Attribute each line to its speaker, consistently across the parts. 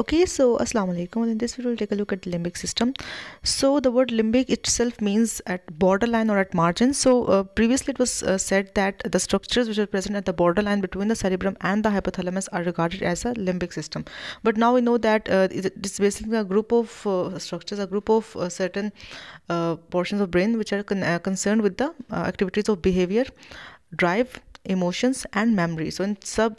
Speaker 1: okay so assalamu alaikum in this video we'll take a look at limbic system so the word limbic itself means at borderline or at margin so uh, previously it was uh, said that the structures which are present at the borderline between the cerebrum and the hypothalamus are regarded as a limbic system but now we know that uh, it's basically a group of uh, structures a group of uh, certain uh, portions of brain which are con concerned with the activities of behavior drive emotions and memories so इन सब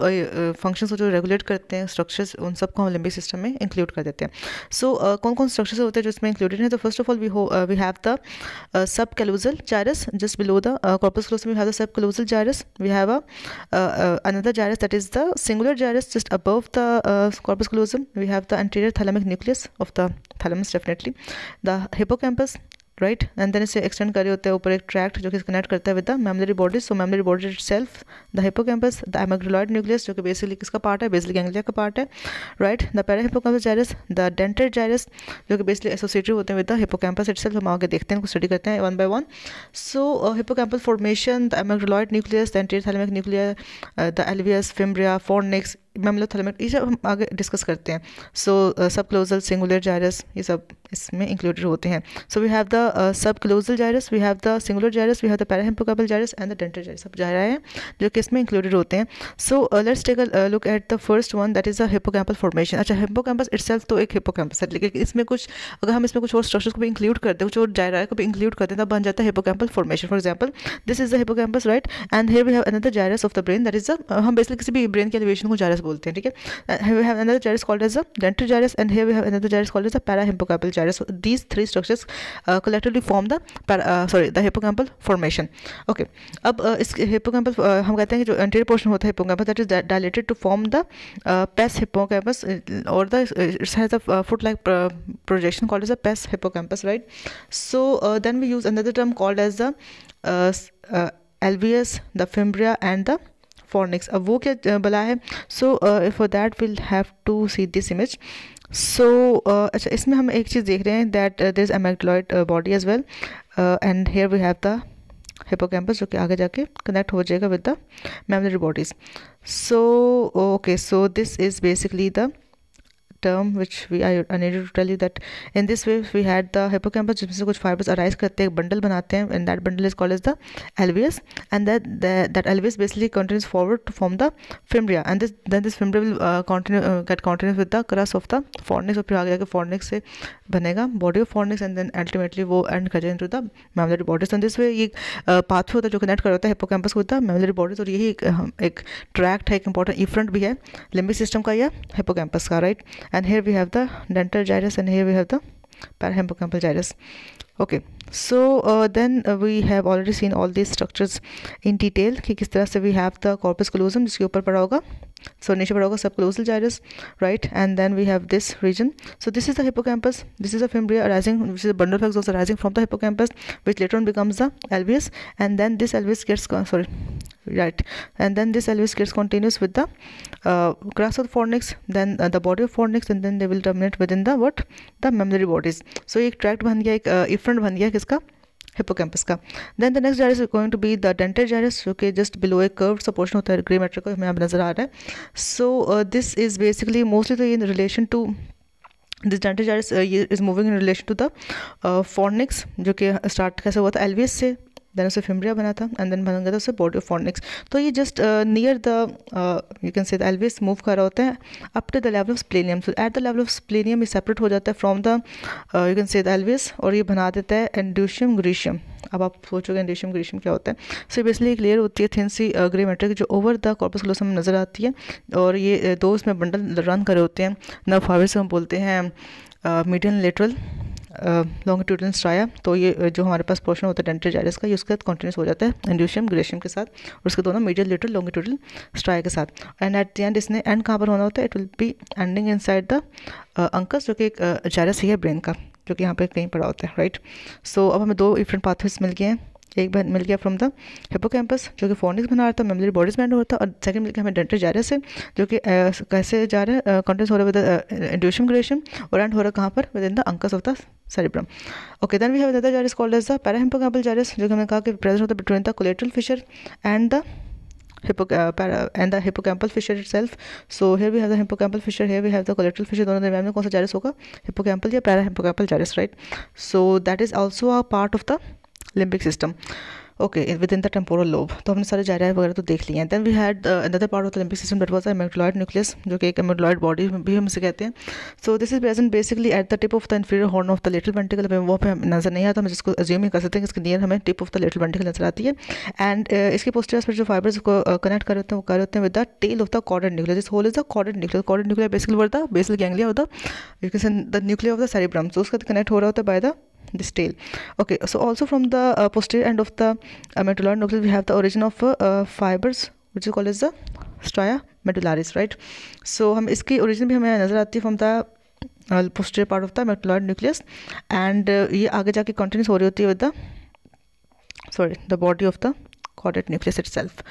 Speaker 1: functions को जो regulate करते हैं structures उन सबको हम limbic system में इंक्लूड कर देते हैं सो so, uh, कौन कौन स्ट्रक्चर्स होते हैं जिसमें इंक्लूडेड हैं तो first of all we we have the subcallosal gyrus just below the corpus callosum we have the subcallosal gyrus we have another gyrus that is the singular gyrus just above the corpus callosum we have the anterior nucleus of the the definitely the hippo hippocampus right and then इसे extend करे होते हैं ऊपर एक tract जो कि connect करता है with the memory body so memory body itself the hippocampus the amygdaloid nucleus जो कि बेसिकली किसका पार्ट है बेसिकली एंग्लिया का पार्ट है right the para hippocampus gyrus the dentate gyrus जो कि बेसिकली एसोसिएटेड होते हैं with the hippocampus itself हम आगे देखते हैं उनको स्टडी करते हैं one by one so hippocampus formation the amygdaloid nucleus the anterior nuclear the एलवियस fimbria fornix mammillothalamic ये सब हम आगे डिस्कस करते हैं सो सब क्लोजल सिंगुलर जायरस ये सब इसमें इंक्लूडेड होते हैं so we have the subcallosal gyrus we have the singular gyrus we have the parahippocampal gyrus and the dental gyrus सब जायरा है जो कि इसमें इंक्लूडेड होते हैं so let's take a look at the first one that is a hippocampal formation अच्छा hippocampus self तो एक हिपोकैम्पस है लेकिन इसमें कुछ अगर हम इसमें कुछ और स्ट्रक्चर्स को भी इंक्लूड करते हैं कुछ और जायरा को भी इंक्लूड करते हैं तो बन जाता है hippocampal formation for example this is the hippocampus right and here we have another gyrus of the brain that is हम बेसिकली किसी भी ब्रेन के एलिवेशन को जायरस जायरस बोलते हैं ठीक है we have another gyrus called as a dentate gyrus and here we have another gyrus called as a para hippocampal gyrus these three structures collectively form the sorry the hippocampal formation okay अब uh, इस हिपोकैम्पल uh, हम कहते हैं जो anterior portion होता है hippocampal that is dilated to form the pes hippocampus और the has a foot like projection called as a pes hippocampus right so then we use another term called as the alveus the fimbria and the fornix अब वो क्या बला है so for that will have to see this image so अच्छा इसमें हम एक चीज़ देख रहे हैं that this is body as well and here we have the hippocampus जो कि आगे जाके कनेक्ट हो जाएगा with the memory bodies so okay so this is basically the term which we I need to tell you that in this way we had the hippocampus जिसमें से कुछ fibres arise करते हैं बंडल बनाते हैं and that bundle is call is the alveus and that that alveus basically continues forward to form the fimbria and this then this fimbria will get continue with the crus of the fornix और फिर आगे जाकर fornix से बनेगा body of fornix and then ultimately वो end कर जाए the memory bodies and this way ये पाथ uh, होता है जो कनेक्ट करता है hippocampus with the memory bodies और यही एक ट्रैक्ट है एक इंपॉर्टेंट इफ्रंट भी है लिम्बिक सिस्टम का या हिपोकैम्पस का right and here we have the dental gyrus and here we have the parahippocampal gyrus okay so uh, then uh, we have already seen all these structures in detail ki kis tarah se we have the corpus callosum jiske upar पढ़ा hoga so nature sub subclausal gyrus right and then we have this region so this is the hippocampus this is a fimbria arising which is a bundle of axons arising from the hippocampus which later on becomes the alveus and then this alveus gets sorry right and then this alveus gets continuous with the uh, crux of the fornix then uh, the body of fornix and then they will terminate within the what the mammary bodies so ek tract बन गया एक efferent ban gaya kiska hippocampus का then the next gyrus is going to be the dental gyrus जो कि just below a curve portion होता है grey matter को हमें अब नज़र आ रहा है so this is basically mostly तो in relation to this dental gyrus is moving in relation to the fornix जो कि स्टार्ट कैसे हुआ था एलवियस से देन उसे फिमरिया बना था एंड देन बन गया था उसे बॉडी फॉर्निक्स तो ये just near the you can say alveus move कर रहा होता है up to the level of splenium so at the level of splenium ये सेपरेट हो जाता है from the you can say the और ये बना देता है एंडोशियम ग्रीशियम अब आप सोचोगे एंडोशियम ग्रीशियम क्या होता है सो so, बेसिकली एक लेयर होती है थिनसी ग्रे मेट्रिक जो ओवर द कॉर्पस क्लोसम में नजर आती है और ये uh, दो उसमें बंडल रन करे होते हैं नर्व फाइबर्स हम बोलते हैं medium uh, lateral longitudinal striae तो ये जो हमारे पास पोर्शन होता है डेंटल जायरस का ये उसके बाद कॉन्टिन्यूस हो जाता है एंड्यूशियम ग्रेशियम के साथ और उसके दोनों मीडियल लिटल लॉन्गिट्यूडल स्ट्राया के साथ एंड एट द एंड इसने एंड कहाँ पर होना होता है it will be ending inside the uncus जो कि एक जायरस ही है ब्रेन का जो कि यहाँ पर कहीं पड़ा होता है राइट सो so, अब हमें दो डिफरेंट पाथवेज मिल गए हैं एक बार मिल गया फ्रॉम द हिपोकैम्पस जो कि फोनिक्स बना रहा था मेमोरी बॉडीज में हुआ था और सेकंड मिल गया हमें डेंटर जा रहे से जो कि कैसे जा रहे हैं कॉन्टेंस हो रहा है विद इंट्यूशन ग्रेशन और एंड हो रहा है कहाँ पर with in the uncus of the cerebrum okay then we have other gyrus call as the para hippo Campbell gyrus जो कि हमने कहा कि प्रेजेंट होता between the collateral fissure and the hippo para and the hippocampal fissure itself so here we have the hippocampal fissure here we have the collateral Fisher दोनों दरमियान में कौन सा जारिस होगा hippocampal या hippo Campbell gyrus right so that is also a part of the limbic system okay with in the temporal lobe तो हमने सारे जायरा वगैरह तो देख लिए हैं then we had another part of the limbic system that was amygdaloid nucleus जो कि एक एमेक्लॉइड बॉडी भी हम इसे कहते हैं so this is present basically at the tip of the inferior horn of the lateral ventricle हमें वो हमें नजर नहीं आता हम जिसको एज्यूम ही कर सकते हैं इसके नियर हमें tip of the lateral ventricle नजर आती है एंड uh, इसके पोस्टर पर जो फाइबर्स को कनेक्ट uh, कर होते हैं वो कर होते हैं with the tail of the caudate nuclear this whole is the caudate nuclear caudate nuclear basically were the basal ganglia of the you can the nuclear of the cerebrum so उसका connect हो रहा होता है by the this tail okay so also from the uh, posterior end of the uh, medullary nucleus we have the origin of uh, uh, fibers which is called as the stria medullaris right so hum iski origin bhi hame nazar aati from the posterior part of the amygdaloid nucleus and ये आगे जाके continues हो रही होती है with the sorry the body of the caudate nucleus itself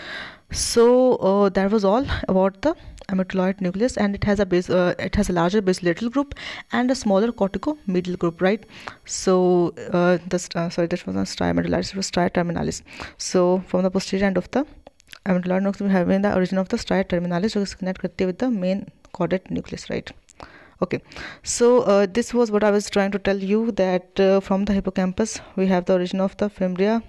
Speaker 1: so uh, that was all about the amygdaloid nucleus and it has a base uh, it has a larger basolateral group and a smaller medial group right so uh, this uh, sorry that was a striamedullaris it was striaterminalis so from the posterior end of the amygdaloid nucleus we have the origin of the terminalis, which is connected with the main caudate nucleus right okay so uh, this was what i was trying to tell you that uh, from the hippocampus we have the origin of the fimbria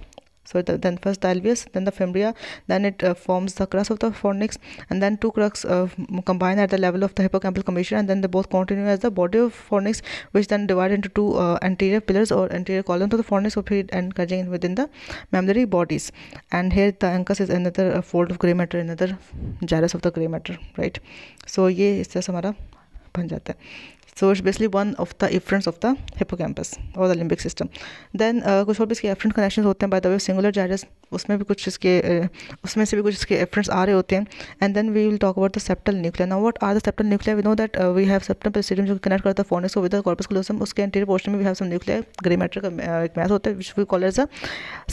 Speaker 1: so the, then first the alveus then the fimbria then it uh, forms the crux of the fornix and then two crux uh, combine at the level of the hippocampal commissure and then they both continue as the body of fornix which then divide into two uh, anterior pillars or anterior columns of the fornix of it encroaching within the mammary bodies and here the ankus is another uh, fold of gray matter another gyrus of the gray matter right so ye is this hamara बन जाता है so it's basically one of the efferents of the hippocampus और the limbic system then कुछ और भी इसके efferent connection होते हैं by the way cingulate gyrus उसमें भी कुछ इसके उसमें से भी कुछ इसके एफरेंट्स आ रहे होते हैं and then we will talk about the septal nuclear now what are the septal nuclear we know that we have septal pellucidum जो कनेक्ट करता है फोनिस को विद द कॉर्पस क्लोसम उसके एंटीरियर पोर्शन में we have some nuclear grey matter का uh, एक mass होता है which we call as a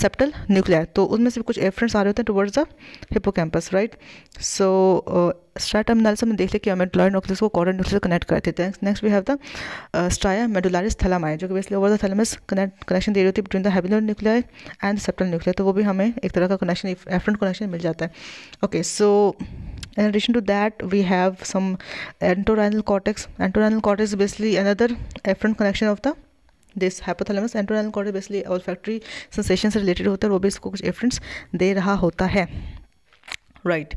Speaker 1: septal nuclear तो उसमें से भी कुछ एफरेंट्स आ रहे होते हैं towards the hippocampus right so stria terminalis में देख लिया कि मेडुलर न्यूक्लियस को कॉर्डर न्यूक्लियस कनेक्ट करते थे next we have the stria medullaris thalami जो कि basically over the thalamus connect connection दे रही होती है between the habenular nuclear and septal nuclear तो वो भी हमें हमें एक तरह का कनेक्शन एफरेंट कनेक्शन मिल जाता है okay so in addition to that we have some entorhinal cortex entorhinal cortex is another efferent connection of the the this hypothalamus entorhinal cord basically olfactory sensation से रिलेटेड होता है वो भी इसको कुछ एफरेंट्स दे रहा होता है राइट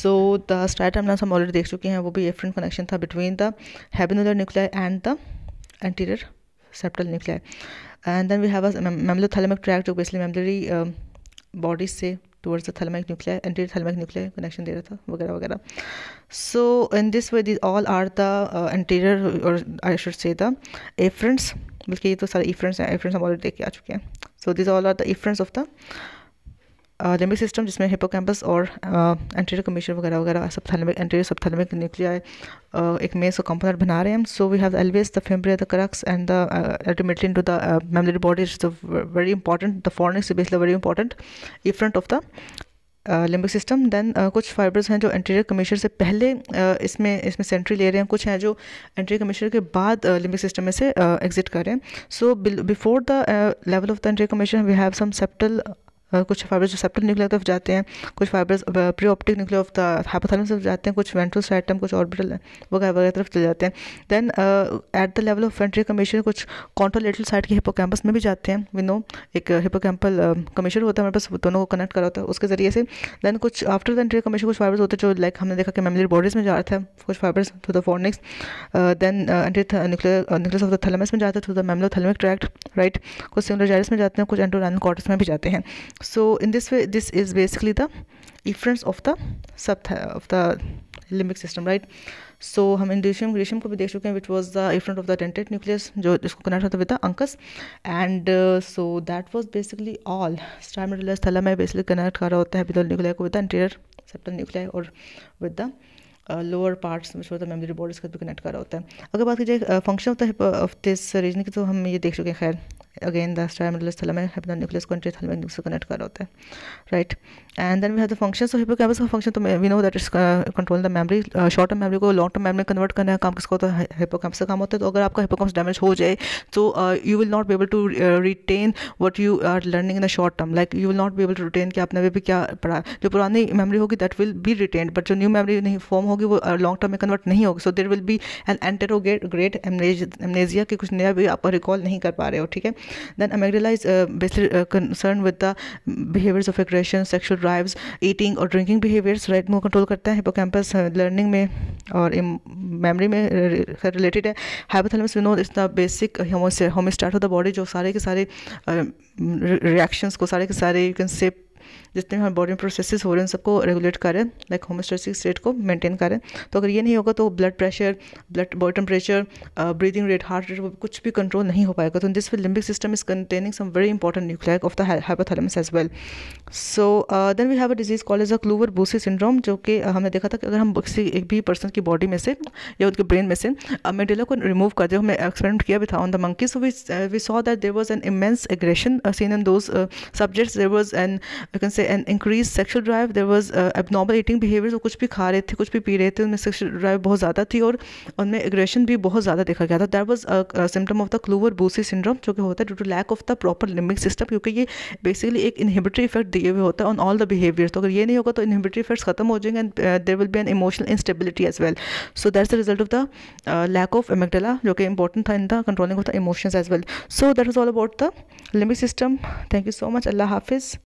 Speaker 1: सो द स्ट्राइटम नाम हम ऑलरेडी देख चुके हैं वो भी एफरेंट कनेक्शन था between the habenular nuclear and the anterior septal nuclear and then we have a mamillothalamic tract जो बेसिकली मेमलरी बॉडीज से towards the thalamic nuclear anti thalamic nuclear connection दे रहा था वगैरह वगैरह so in this way this all are the anterior और I should say the एफ्रेंट्स बल्कि ये तो सारे इफ्रेंट्स हैं एफ्रेंट्स हम ऑलरेडी देख के आ चुके हैं so this all are the efferents of the limbic system जिसमें हिपोकैम्पस और एंटीरियर कमीशन वगैरह वगैरह सब थैलमिक एंटीरियर सब थैलमिक न्यूक्लियाई एक मेस सो कंपोनेंट बना रहे हैं so we have always the fimbria the crux and the ultimately into the mammillary body is the very important the fornix is very important in front of the limbic system then कुछ fibres हैं जो anterior commission से पहले uh, इसमें इसमें Sentry ले रहे हैं कुछ हैं जो एंटीरियर कमीशन के बाद लिम्बिक uh, सिस्टम में से एग्जिट uh, कर रहे हैं so before the level of the anterior commissure we have some septal कुछ फाइबर्स जो सेप्टल तरफ जाते हैं कुछ fibres preoptic nuclei of the hypothalamus तरफ जाते हैं कुछ वेंट्रल स्ट्रैटम कुछ ऑर्बिटल वगैरह वगैरह तरफ चले जाते हैं then at the level of ventral commissure कुछ कॉन्ट्रोलेटल साइड के हिपोकैम्पस में भी जाते हैं विनो एक हिपोकैम्पल कमीशन होता है हमारे पास दोनों को कनेक्ट करा होता है उसके ज़रिए से देन कुछ आफ्टर वेंट्री कमीशन कुछ फाइबर्स होते हैं जो लाइक हमने देखा कि मेमोरी बॉडीज में जाता है कुछ fibres through the fornix then nuclear nucleus of the thalamus में जाते हैं थ्रू द मेमलो ट्रैक्ट राइट कुछ सिंगुलर जायरस में जाते हैं कुछ एंटोराइन कॉर्टस में भी जाते हैं so in this way this is basically the efferents of the sub of the limbic system right so हम इंडिशियम ग्रेशियम को भी देख चुके हैं which was the efferent of the dentate nucleus जो इसको कनेक्ट होता with the uncus and so that was basically all stria medullaris thalami है बेसिकली कनेक्ट कर रहा होता है विद न्यूक्लिया को with the interior septal nuclear और विद द लोअर पार्ट्स में होता है मेमोरी बॉडीज का भी कनेक्ट कर रहा होता है अगर बात की जाए function of the of this region की तो हम ये देख चुके हैं खैर दस the striamentulus में hyponucleus contains thalamic nucleus connect kar hota hai right and then we have the function function hippocampus ka function का फंक्शन तो we know that control control the memory short term memory को long term memory convert करने का काम किसको होता है Hippocamp से काम होता है तो अगर आपका हिपोकैम्प डैमेज हो जाए तो you will not be able to retain what you are learning in the short term like you will not be able to retain कि आपने अभी क्या पढ़ा जो पुरानी मेमरी होगी that will be retain but जो न्यू मेमरी नहीं फॉर्म होगी वो लॉन्ग uh, टर्म में कन्वर्ट नहीं होगी so there will be an anterograde amnesia की कुछ नया भी आप रिकॉल नहीं कर पा रहे हो ठीक है Then amygdala is uh, basically uh, concerned with the behaviors of aggression, sexual drives, eating or drinking behaviors, right? वो कंट्रोल करता है हिपोकैम्पस लर्निंग में और मेमोरी में रिलेटेड है hypothalamus we know is the basic homeostat of the body जो सारे के सारे रिएक्शंस को सारे के सारे यू कैन से जितने हमारे बॉडी में प्रोसेसेस हो रहे हैं सबको रेगुलेट करें लाइक होमोस्टेसिक स्टेट को मेंटेन करें तो अगर ये नहीं होगा तो blood pressure blood body temperature breathing rate heart rate कुछ भी कंट्रोल नहीं हो पाएगा तो this limbic system is containing some very important nuclear of the hypothalamus as well so then we have a disease call is a Kluver Bucy syndrome जो कि uh, हमने देखा था कि अगर हम किसी एक भी पर्सन की बॉडी में से या उनके ब्रेन में से मेडेला uh, को रिमूव कर दे हमने एक्सपेरिमेंट किया भी था on the monkey so we saw that there was an immense aggression seen in those subjects there was an से an an increased drive there was was uh, abnormal eating behaviour वो कुछ भी खा रहे थे कुछ भी पी रहे थे उनमें सेक्शुअल ड्राइव बहुत ज़्यादा थी और उनमें एग्रेशन भी बहुत ज़्यादा देखा गया था that was symptom of the Kluver Bucy syndrome जो कि होता है due to lack of the proper limbic system क्योंकि ये बेसिकली एक इनहिबिटरी इफेक्ट दिए हुए होता है ऑन ऑल द बिहेवियर तो अगर ये नहीं होगा तो इनहिबिटरी इफेक्ट्स खत्म हो जाएंगे and there will be an emotional instability as well so that's the result of the lack of amygdala जो कि इंपॉर्टेंट था in the controlling of the emotions as well so that is all about the limbic system thank you so much अल्लाह हाफिज़